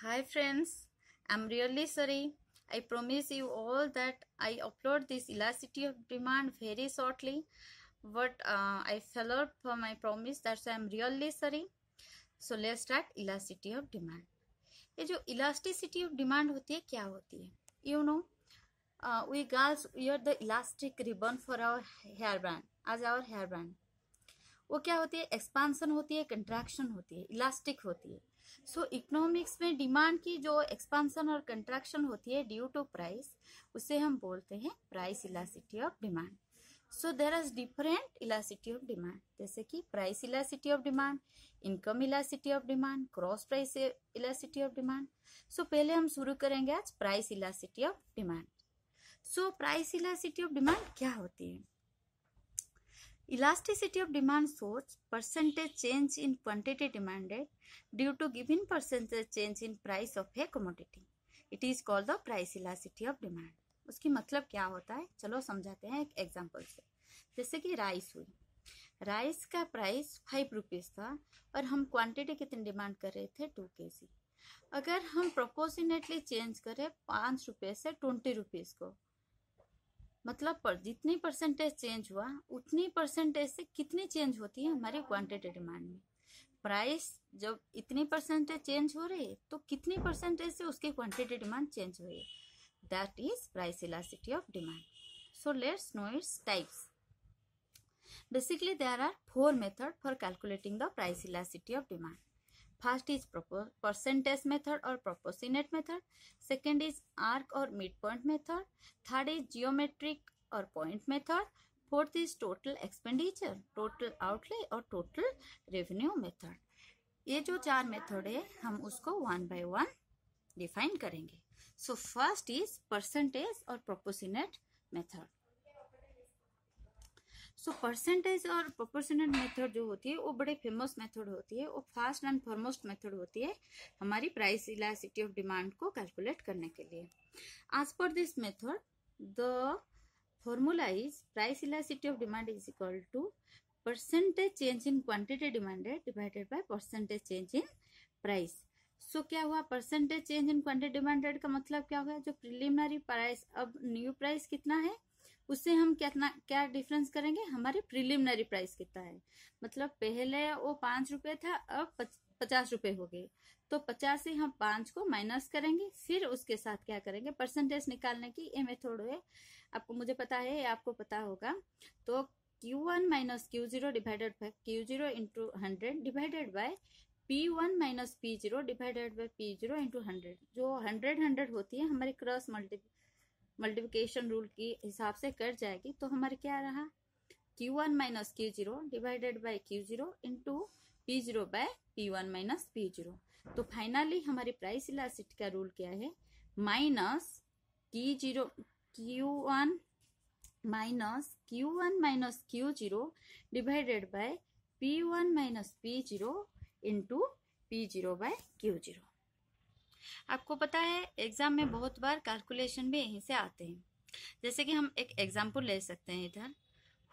Hi friends, I'm really sorry. I promise you all that I upload this elasticity of demand very shortly but uh, I fell out for my promise that's why I'm really sorry. So let's start elasticity of demand. ये जो elasticity of demand होती है क्या होती है you know we girls we are the elastic ribbon for our hair band आज our hair band वो क्या होती है एक्सपांसन होती है कंट्रैक्शन होती है इलास्टिक होती है सो so, इकोनॉमिक्स में डिमांड की जो एक्सपांसन और कंट्रैक्शन होती है ड्यू टू प्राइस उसे हम बोलते हैं price elasticity of demand so there आज डिफरेंट इलासिटी ऑफ डिमांड जैसे कि price elasticity of demand income elasticity of demand cross price elasticity of demand so पहले हम शुरू करेंगे आज price elasticity of demand so price elasticity of demand क्या होती है Elasticity of demand shows percentage change in quantity demanded due to given percentage change in price of a commodity. It is called the price elasticity of demand. उसकी मतलब क्या होता है चलो समझाते हैं एक एग्जाम्पल से जैसे कि राइस हुई राइस का प्राइस फाइव रुपीज़ था और हम क्वांटिटी कितनी डिमांड कर रहे थे टू के जी अगर हम प्रोपोर्शनेटली चेंज करें पाँच रुपये से ट्वेंटी रुपीज़ को मतलब पर जितनी परसेंटेज चेंज हुआ उतनी परसेंटेज से कितनी चेंज होती है हमारे क्वांटिटी डिमांड में प्राइस जब इतनी परसेंटेज चेंज हो रही है तो कितनी परसेंटेज से उसकी क्वांटिटी डिमांड चेंज हो रही है that is price elasticity of demand so let's know its types basically there are four method for calculating the price elasticity of demand first is percentage मेथड और proportionate method second is arc और mid point method third is geometric और point method fourth is total expenditure total outlay और total revenue method ये जो चार method है हम उसको वन बाय वन डिफाइन करेंगे सो फर्स्ट इज परसेंटेज और प्रोपोसिनेट मेथड सो परसेंटेज और प्रोपोर्शनल मेथड जो होती है वो बड़े फेमस मेथड होती है वो फास्ट एंड फॉरमोस्ट मेथड होती है हमारी प्राइस इलासिटी ऑफ डिमांड को कैलकुलेट करने के लिए as per this method the formula is price elasticity of demand is equal to percentage change in quantity demanded divided by percentage change in price so so, क्या हुआ percentage change in quantity demanded का मतलब क्या हुआ जो preliminary price अब new price कितना है उससे हम कितना क्या डिफरेंस करेंगे हमारे प्रिलिमिनरी प्राइस कितना है मतलब पहले वो पांच रुपये था अब पचास रुपये हो गए तो पचास से हम पांच को माइनस करेंगे फिर उसके साथ क्या करेंगे परसेंटेज निकालने की ये मेथड है आपको मुझे पता है आपको पता होगा तो Q one minus Q zero divided by Q zero into hundred divided by P one minus P zero divided by P zero into hundred जो हंड्रेड हंड्रेड होती है हमारी क्रॉस मल्टीपल मल्टीप्लिकेशन रूल के हिसाब से कट जाएगी तो हमारे क्या रहा Q one minus Q zero divided by Q zero into P zero by P one minus P zero तो फाइनली हमारी प्राइस इलासिट का रूल क्या है माइनस की zero Q one minus Q one minus Q zero divided by P one minus P zero into P zero by Q zero आपको पता है exam में बहुत बार कैलकुलेशन भी यहीं से आते हैं जैसे कि हम एक एग्जाम्पल ले सकते हैं इधर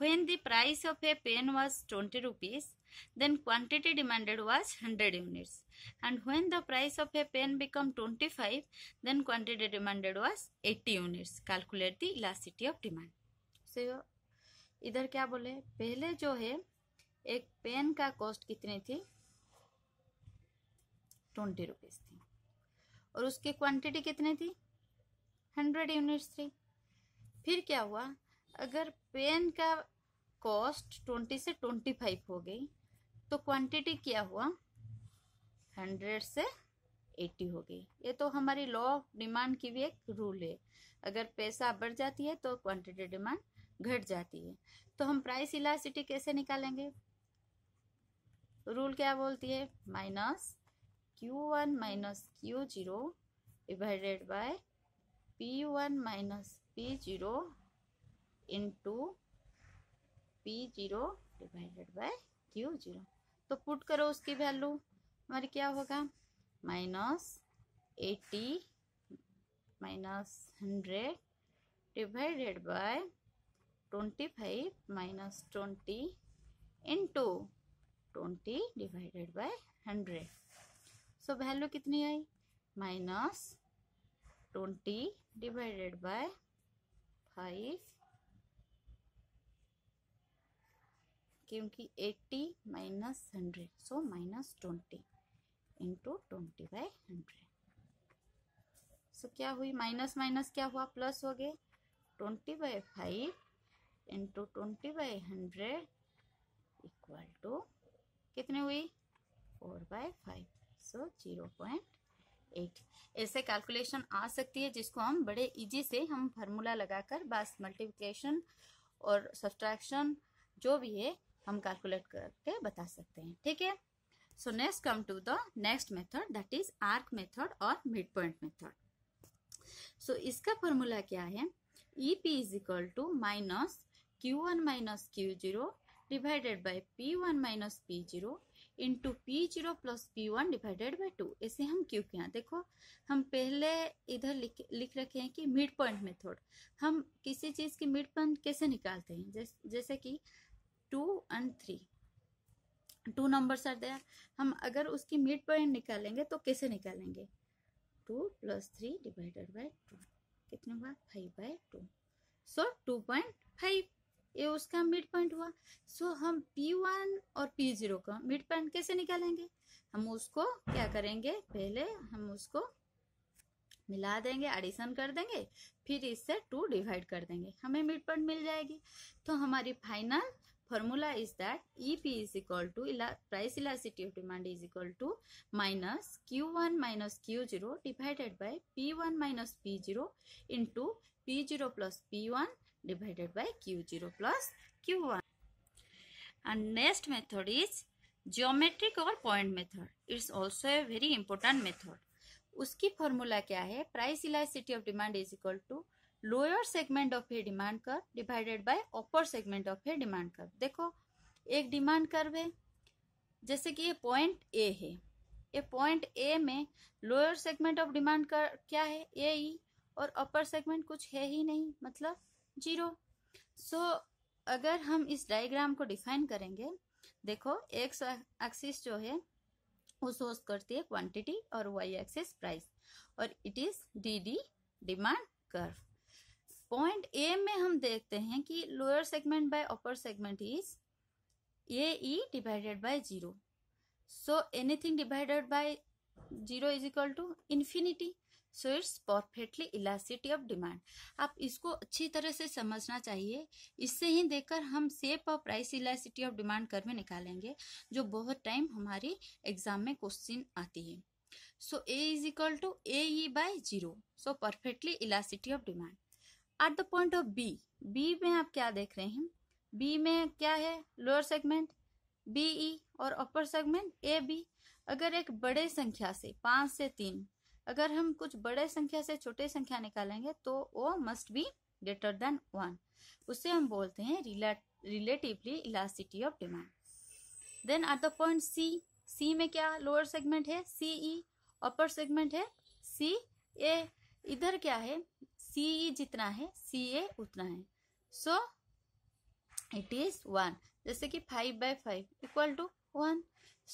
when the price of a pen was twenty rupees then quantity demanded was hundred units and when the price of a pen become twenty five then quantity demanded was eighty units calculate the elasticity of demand so इधर क्या बोले पहले जो है एक pen का cost कितनी थी ट्वेंटी रुपीज़ थी और उसकी क्वांटिटी कितनी थी हंड्रेड यूनिट्स थी फिर क्या हुआ अगर पेन का कॉस्ट ट्वेंटी से ट्वेंटी फाइव हो गई तो क्वांटिटी क्या हुआ हंड्रेड से एट्टी हो गई ये तो हमारी लॉ ऑफ डिमांड की भी एक रूल है अगर पैसा बढ़ जाती है तो क्वांटिटी डिमांड घट जाती है तो हम प्राइस इलासिटी कैसे निकालेंगे रूल क्या बोलती है minus divided by P one minus P zero into P zero divided by Q zero तो पुट करो उसकी वैल्यू हमारी क्या होगा minus eighty minus hundred divided by twenty five minus twenty into twenty divided by hundred so value कितनी आई minus twenty divided by five क्योंकि eighty minus hundred so minus twenty into twenty by hundred so क्या हुई minus minus क्या हुआ plus हो गए twenty by five into twenty by hundred equal to कितने हुई four by five so zero point eight ऐसे कैलकुलेशन आ सकती है जिसको हम बड़े इजी से हम फार्मूला लगाकर बस मल्टीप्लिकेशन और सब्सट्रैक्शन जो भी है हम कैलकुलेट करके बता सकते हैं ठीक है so next come to the next method that is arc method और मिड पॉइंट मेथड सो इसका फॉर्मूला क्या है E P is equal to minus Q one minus Q zero divided by P one minus P zero into P zero plus P one divided by two ऐसे हम क्यों किया देखो हम पहले इधर लिख लिख रखे हैं कि मिड पॉइंट मेथड हम किसी चीज़ की मिड पॉइंट कैसे निकालते हैं जैस, जैसे कि two and three two number are there हम अगर उसकी मिड पॉइंट निकालेंगे तो कैसे निकालेंगे two plus three divided by two कितने हुआ five by two so two point five ये उसका मिड पॉइंट हुआ सो so, हम पी वन और पी जीरो का मिड पॉइंट कैसे निकालेंगे हम उसको क्या करेंगे पहले हम उसको मिला देंगे एडिशन कर देंगे फिर इससे टू डिवाइड कर देंगे हमें मिड पॉइंट मिल जाएगी तो हमारी final to price elasticity of demand is equal to minus Q one minus Q zero divided by P one minus P zero into P zero plus P one divided by q0 plus q1 and next method is geometric or point method it's also a very important method उसकी formula क्या है price elasticity of demand is equal to lower segment of a demand curve divided by upper segment of a demand curve देखो एक demand curve है जैसे कि ये point A है ये पॉइंट ए में लोअर सेगमेंट ऑफ डिमांड कर क्या है ए ही और अपर सेगमेंट कुछ है ही नहीं मतलब जीरो सो so, अगर हम इस डायग्राम को डिफाइन करेंगे देखो एक्स एक्सिस जो है वो सोर्स करती है क्वांटिटी और वाई एक्सिस प्राइस और it is D D demand curve point A में हम देखते हैं कि lower segment by upper segment is A E divided by zero so anything divided by zero is equal to infinity so it's perfectly elasticity of demand आप इसको अच्छी तरह से समझना चाहिए इससे ही देखकर हम सेप और प्राइस इलास्टिटी ऑफ डिमांड कर में निकालेंगे जो बहुत टाइम हमारी एग्जाम में क्वेश्चन आती है so A is equal to A E by zero so perfectly elasticity of demand at the point of B B में आप क्या देख रहे हैं बी में क्या है लोअर सेगमेंट बी ई और अपर सेगमेंट ए बी अगर एक बड़े संख्या से पाँच से तीन अगर हम कुछ बड़े संख्या से छोटे संख्या निकालेंगे तो वो must be greater than one उसे हम बोलते हैं relatively elasticity of demand then at the point C C में क्या लोअर सेगमेंट है सी ई अपर सेगमेंट है सी ए इधर क्या है सी ई e जितना है सी ए उतना है सो इट इज वन जैसे कि five by five equal to one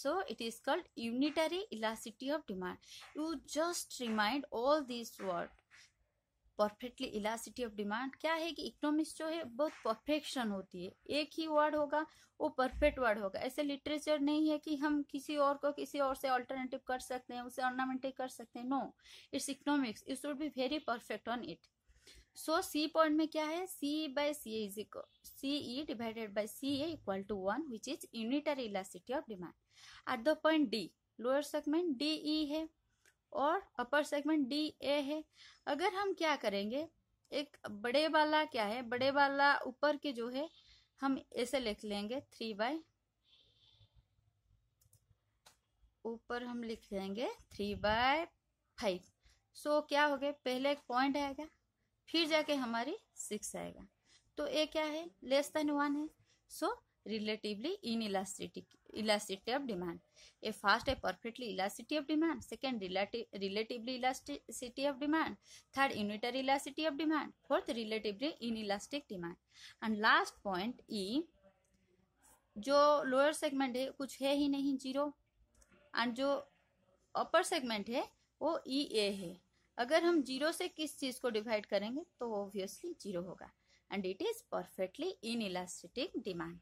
so it is called unitary elasticity of demand you just remind all these word perfectly elasticity of demand क्या है कि इकोनॉमिक्स जो है बहुत परफेक्शन होती है एक ही वर्ड होगा वो परफेक्ट वर्ड होगा ऐसे लिटरेचर नहीं है कि हम किसी और को किसी और से ऑल्टरनेटिव कर सकते हैं उसे ऑर्नामेंटिव कर सकते हैं no it's economics you should be very perfect on it so C point में क्या है C by C is equal C E divided by C A equal to one which is unitary elasticity of demand at the point D lower segment D E है और upper segment D A है अगर हम क्या करेंगे एक बड़े वाला क्या है बड़े वाला ऊपर के जो है हम ऐसे लिख लेंगे थ्री बाय ऊपर हम लिख लेंगे थ्री बाय फाइव सो क्या हो गया पहले एक पॉइंट आएगा फिर जाके हमारी सिक्स आएगा तो ए क्या है लेस देन वन है so relatively inelasticity elasticity of demand A first है perfectly elasticity of demand second relatively elasticity of demand third unitary elasticity of demand fourth relatively inelastic demand and last point E जो lower segment है कुछ है ही नहीं zero and जो upper segment है वो ई e ए है अगर हम जीरो से किस चीज को डिवाइड करेंगे तो ऑब्वियसली जीरो होगा and it is perfectly inelastic demand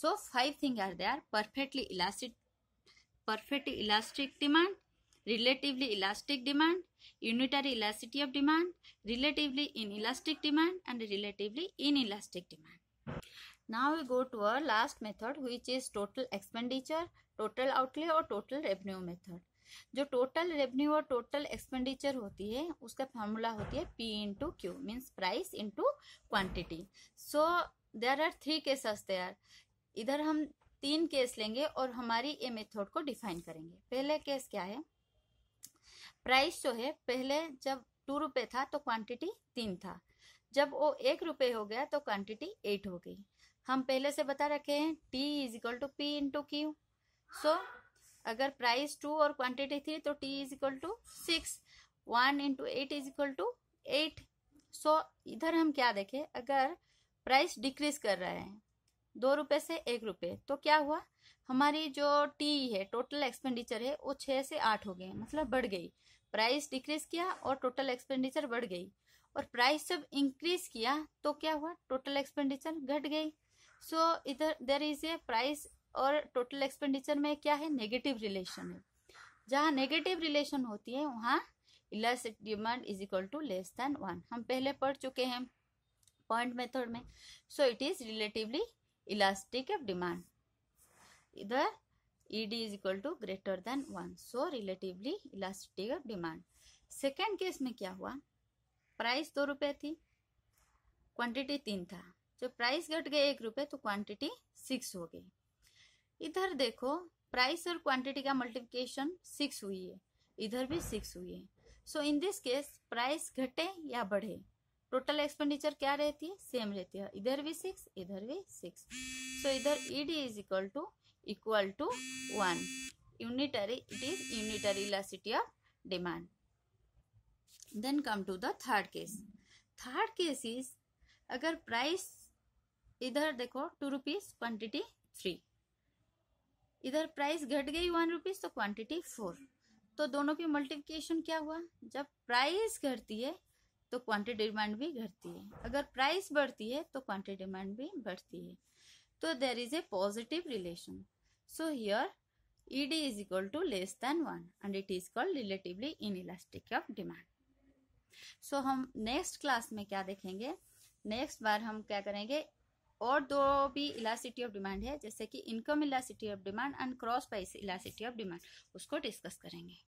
so five thing are they perfectly elastic perfectly elastic demand relatively elastic demand unitary elasticity of demand relatively inelastic demand and relatively inelastic demand now we go to uh last method which is total expenditure total outlay और total revenue method जो total revenue और total expenditure होती है उसका formula होती है P into Q means price into quantity so there are three cases there इधर हम तीन केस लेंगे और हमारी ये मेथड को डिफाइन करेंगे पहले केस क्या है प्राइस जो है पहले जब टू रुपये था तो क्वांटिटी तीन था जब वो एक रुपये हो गया तो क्वांटिटी एट हो गई हम पहले से बता रखे हैं T is equal to P into Q so अगर प्राइस टू और क्वांटिटी थ्री तो T is equal to six one into eight is equal to eight so इधर हम क्या देखें अगर प्राइस डिक्रीज कर रहे हैं दो रुपये से एक रुपये तो क्या हुआ हमारी जो टी है टोटल एक्सपेंडिचर है वो छः से आठ हो गए मतलब बढ़ गई प्राइस डिक्रीज किया और टोटल एक्सपेंडिचर बढ़ गई और प्राइस जब इंक्रीज किया तो क्या हुआ टोटल एक्सपेंडिचर घट गई सो इधर देर इज ए प्राइस और टोटल एक्सपेंडिचर में क्या है नेगेटिव रिलेशन है जहाँ नेगेटिव रिलेशन होती है वहाँ elastic demand is equal to less than one हम पहले पढ़ चुके हैं पॉइंट मेथड में so it is relatively elastic of demand इधर D is equal to greater than one so relatively elastic of demand second case में क्या हुआ प्राइस दो रुपये थी क्वांटिटी तीन था जो प्राइस घट गए एक रुपये तो क्वांटिटी सिक्स हो गई इधर देखो प्राइस और क्वांटिटी का मल्टीप्लिकेशन सिक्स हुई है इधर भी सिक्स हुई है so in this case price घटे या बढ़े टोटल एक्सपेंडिचर क्या रहती है सेम रहती है इधर भी सिक्स इधर भी सिक्स सो इधर ED is equal to equal to one unitary it is unitary elasticity of demand then come to the third case third case is अगर प्राइस इधर देखो टू रुपीज क्वांटिटी थ्री इधर price घट गई one rupees तो quantity four तो दोनों की मल्टीप्लिकेशन क्या हुआ जब प्राइस घटती है तो क्वांटिटी डिमांड भी घटती है अगर प्राइस बढ़ती है तो क्वांटिटी डिमांड भी बढ़ती है तो there is a positive relation so here is equal to less than one and it is called relatively inelastic of demand so हम नेक्स्ट क्लास में क्या देखेंगे नेक्स्ट बार हम क्या करेंगे और दो भी इलासिटी ऑफ डिमांड है जैसे कि income elasticity of demand and cross price elasticity of demand उसको डिस्कस करेंगे